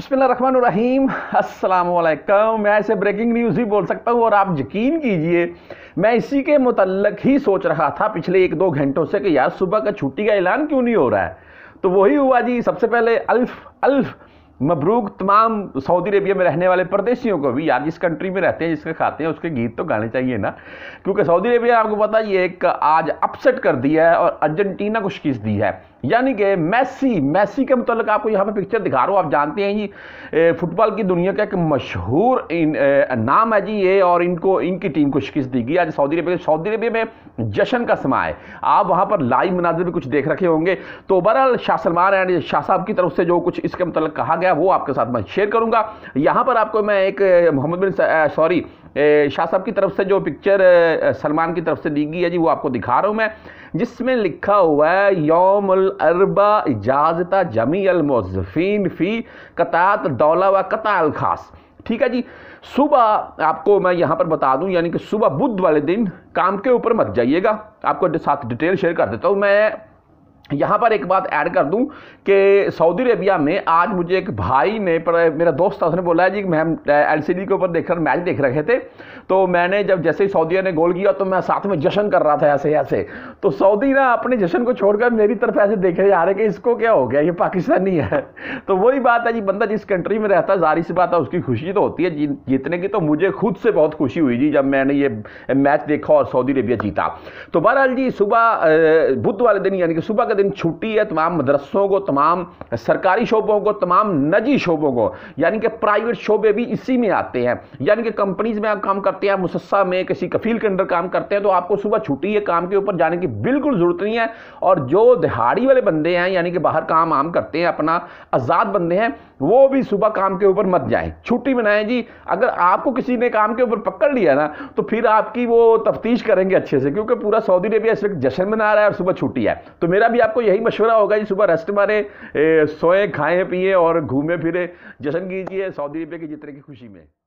बसमीम असलकम मैं ऐसे ब्रेकिंग न्यूज़ ही बोल सकता हूँ और आप यकीन कीजिए मैं इसी के मतलब ही सोच रहा था पिछले एक दो घंटों से कि यार सुबह का छुट्टी का ऐलान क्यों नहीं हो रहा है तो वही हुआ जी सबसे पहले अल्फ अल्फ मबरूक तमाम सऊदी अरेबिया में रहने वाले परदेशियों को भी यार जिस कंट्री में रहते हैं जिसके खाते हैं उसके गीत तो गाने चाहिए ना क्योंकि सऊदी अरेबिया आपको पता ये एक आज अपसेट कर दिया है और अर्जेंटीना को शिकस्त दी है यानी कि मैसी मैसी के मतलब आपको यहाँ पे पिक्चर दिखा रहा हूँ आप जानते हैं जी फुटबॉल की दुनिया का एक मशहूर नाम है जी ये और इनको इनकी टीम को शिकस्त दी गई आज सऊदी अरेबिया सऊदी अरेबिया में जश्न का समा है आप वहाँ पर लाइव मनाजिर भी कुछ देख रखे होंगे तो बहरहाल शाह सलमान एंड शाह साहब की तरफ से जो कुछ इसके मतलब कहा गया गया वो आपके साथ मैं शेयर करूंगा यहाँ पर आपको मैं एक मोहम्मद बिन सॉरी शाह साहब की तरफ से जो पिक्चर सलमान की तरफ से दी गई है जी वो आपको दिखा रहा हूँ मैं जिसमें लिखा हुआ है योम अरबा इजाजता जमी अलमोजफीन फ़ी कतात दौला व कताल खास ठीक है जी सुबह आपको मैं यहाँ पर बता दूँ यानी कि सुबह बुध वाले दिन काम के ऊपर मत जाइएगा आपको साथ डिटेल शेयर कर देता हूँ मैं यहाँ पर एक बात ऐड कर दूं कि सऊदी अरेबिया में आज मुझे एक भाई ने पर मेरा दोस्त था उसने बोला है जी मैम डी के ऊपर देखकर मैच देख रहे थे तो मैंने जब जैसे ही सऊदिया ने गोल किया तो मैं साथ में जश्न कर रहा था ऐसे ऐसे तो सऊदी ना अपने जश्न को छोड़कर मेरी तरफ ऐसे देखे जा रहे कि इसको क्या हो गया ये पाकिस्तानी है तो वही बात है जी बंदा जिस कंट्री में रहता है जारी सी बात है उसकी खुशी तो होती है जीतने की तो मुझे खुद से बहुत खुशी हुई जी जब मैंने ये मैच देखा और सऊदी अरेबिया जीता तो बहरहाल जी सुबह बुध वाले दिन यानी कि सुबह दिन छुट्टी है तमाम मदरसों को तमाम सरकारी शोबों को तमाम नजी शोबों को यानी कि प्राइवेट शोबे भी इसी में आते हैं यानी कि कंपनीज में आप काम करते हैं मुसस्सा में किसी कफील के अंदर काम करते हैं तो आपको सुबह छुट्टी है काम के ऊपर जाने की बिल्कुल ज़रूरत नहीं है और जो दिहाड़ी वाले बंदे हैं यानी कि बाहर काम आम करते हैं अपना आज़ाद बंदे हैं वो भी सुबह काम के ऊपर मत जाएं छुट्टी मनाएं जी अगर आपको किसी ने काम के ऊपर पकड़ लिया ना तो फिर आपकी वो तफ्तीश करेंगे अच्छे से क्योंकि पूरा सऊदी अरेबिया इस वक्त जश्न मना रहा है और सुबह छुट्टी है तो मेरा भी आपको यही मशवरा होगा कि सुबह रेस्ट मारे सोए खाएं पिए और घूमे फिरे जश्न कीजिए सऊदी अरबिया की जितने की खुशी में